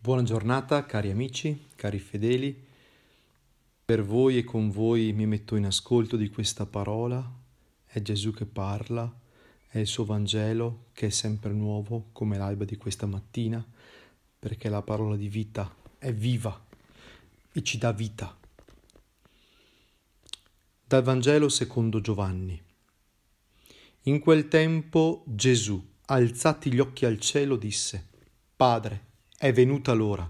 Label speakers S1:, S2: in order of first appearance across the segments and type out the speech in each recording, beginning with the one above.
S1: Buona giornata cari amici, cari fedeli, per voi e con voi mi metto in ascolto di questa parola, è Gesù che parla, è il suo Vangelo che è sempre nuovo come l'alba di questa mattina, perché la parola di vita è viva e ci dà vita. Dal Vangelo secondo Giovanni. In quel tempo Gesù, alzati gli occhi al cielo, disse, Padre, è venuta l'ora.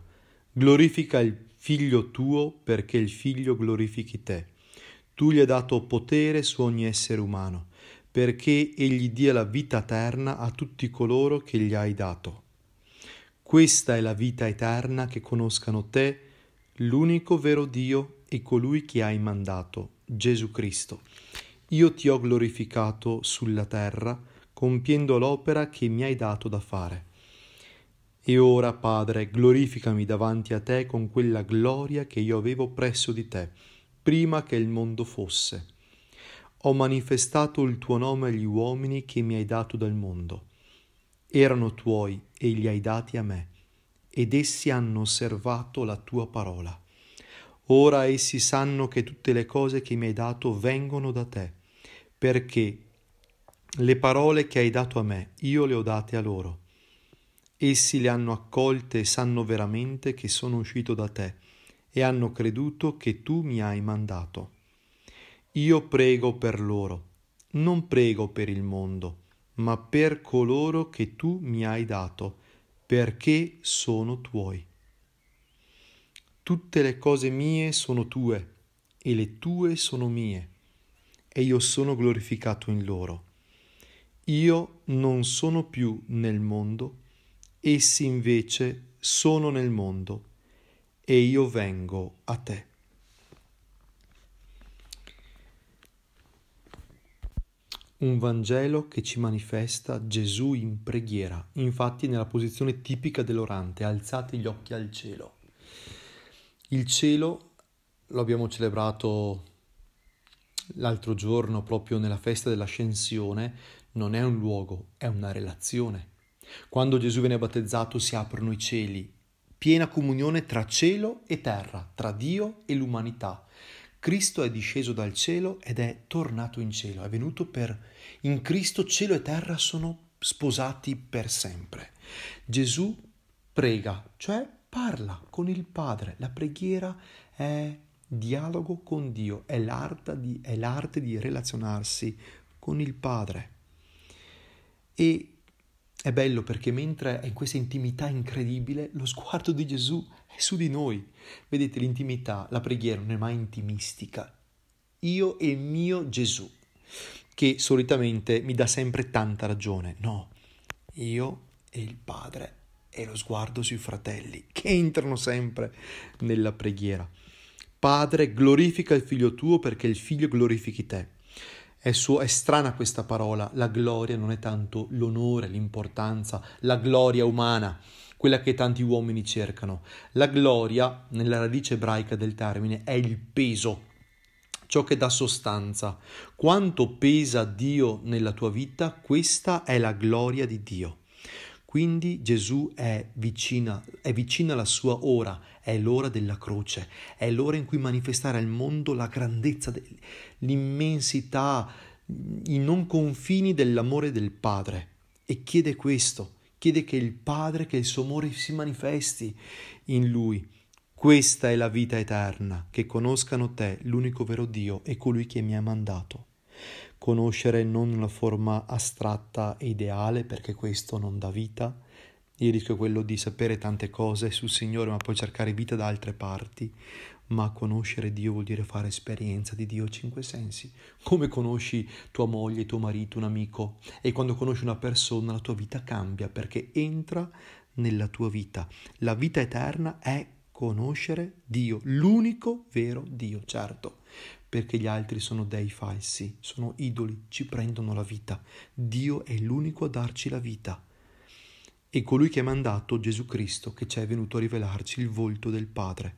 S1: Glorifica il figlio tuo perché il figlio glorifichi te. Tu gli hai dato potere su ogni essere umano, perché egli dia la vita eterna a tutti coloro che gli hai dato. Questa è la vita eterna che conoscano te, l'unico vero Dio e colui che hai mandato, Gesù Cristo. Io ti ho glorificato sulla terra, compiendo l'opera che mi hai dato da fare. E ora, Padre, glorificami davanti a te con quella gloria che io avevo presso di te, prima che il mondo fosse. Ho manifestato il tuo nome agli uomini che mi hai dato dal mondo. Erano tuoi e li hai dati a me, ed essi hanno osservato la tua parola. Ora essi sanno che tutte le cose che mi hai dato vengono da te, perché le parole che hai dato a me io le ho date a loro Essi le hanno accolte e sanno veramente che sono uscito da te e hanno creduto che tu mi hai mandato. Io prego per loro, non prego per il mondo, ma per coloro che tu mi hai dato, perché sono tuoi. Tutte le cose mie sono tue e le tue sono mie, e io sono glorificato in loro. Io non sono più nel mondo, essi invece sono nel mondo e io vengo a te. Un Vangelo che ci manifesta Gesù in preghiera, infatti nella posizione tipica dell'orante, alzate gli occhi al cielo. Il cielo lo abbiamo celebrato l'altro giorno proprio nella festa dell'ascensione, non è un luogo, è una relazione quando Gesù viene battezzato si aprono i cieli, piena comunione tra cielo e terra, tra Dio e l'umanità. Cristo è disceso dal cielo ed è tornato in cielo, è venuto per... In Cristo cielo e terra sono sposati per sempre. Gesù prega, cioè parla con il Padre. La preghiera è dialogo con Dio, è l'arte di, è l'arte di relazionarsi con il Padre. E è bello perché mentre è in questa intimità incredibile, lo sguardo di Gesù è su di noi. Vedete, l'intimità, la preghiera non è mai intimistica. Io e mio Gesù, che solitamente mi dà sempre tanta ragione. No, io e il Padre e lo sguardo sui fratelli che entrano sempre nella preghiera. Padre, glorifica il figlio tuo perché il figlio glorifichi te è, suo, è, strana questa parola, la gloria non è tanto l'onore, l'importanza, la gloria umana, quella che tanti uomini cercano. La gloria, nella radice ebraica del termine, è il peso, ciò che dà sostanza. Quanto pesa Dio nella tua vita, questa è la gloria di Dio. Quindi Gesù è vicina, è vicina la sua ora, è l'ora della croce, è l'ora in cui manifestare al mondo la grandezza, l'immensità, i non confini dell'amore del Padre. E chiede questo, chiede che il Padre, che il suo amore si manifesti in lui. Questa è la vita eterna, che conoscano te, l'unico vero Dio e colui che mi ha mandato conoscere non una forma astratta e ideale, perché questo non dà vita. Il rischio è quello di sapere tante cose sul Signore, ma poi cercare vita da altre parti. Ma conoscere Dio vuol dire fare esperienza di Dio a cinque sensi. Come conosci tua moglie, tuo marito, un amico? E quando conosci una persona la tua vita cambia perché entra nella tua vita. La vita eterna è conoscere Dio, l'unico vero Dio, certo perché gli altri sono dei falsi, sono idoli, ci prendono la vita. Dio è l'unico a darci la vita. E colui che ha mandato Gesù Cristo, che ci è venuto a rivelarci il volto del Padre.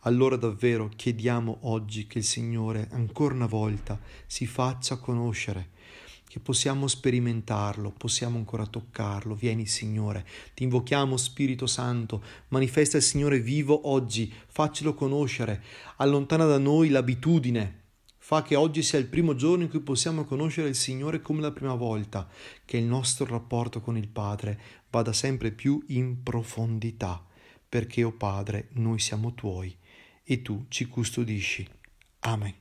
S1: Allora davvero chiediamo oggi che il Signore ancora una volta si faccia conoscere che possiamo sperimentarlo, possiamo ancora toccarlo. Vieni Signore, ti invochiamo Spirito Santo, manifesta il Signore vivo oggi, faccelo conoscere, allontana da noi l'abitudine, fa che oggi sia il primo giorno in cui possiamo conoscere il Signore come la prima volta, che il nostro rapporto con il Padre vada sempre più in profondità, perché, o oh Padre, noi siamo tuoi e tu ci custodisci. Amen.